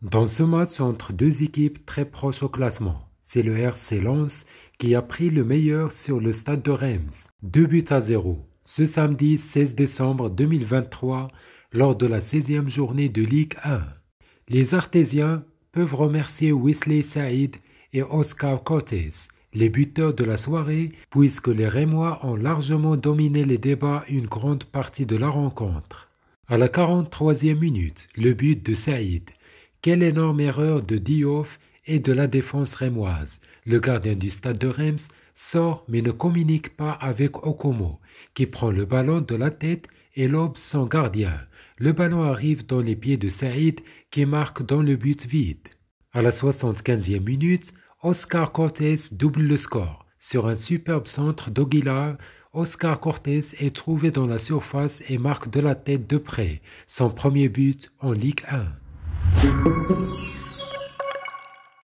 Dans ce match entre deux équipes très proches au classement, c'est le RC Lens qui a pris le meilleur sur le stade de Reims, 2 buts à 0. Ce samedi 16 décembre 2023, lors de la 16e journée de Ligue 1, les artésiens peuvent remercier Wesley Saïd et Oscar Cortés, les buteurs de la soirée, puisque les Rémois ont largement dominé les débats une grande partie de la rencontre. À la 43e minute, le but de Saïd. Quelle énorme erreur de Diouf et de la défense rémoise. Le gardien du stade de Reims sort mais ne communique pas avec Okomo, qui prend le ballon de la tête et lobe son gardien. Le ballon arrive dans les pieds de Saïd qui marque dans le but vide. À la 75e minute, Oscar Cortés double le score sur un superbe centre d'Aguilar. Oscar Cortés est trouvé dans la surface et marque de la tête de près son premier but en Ligue 1.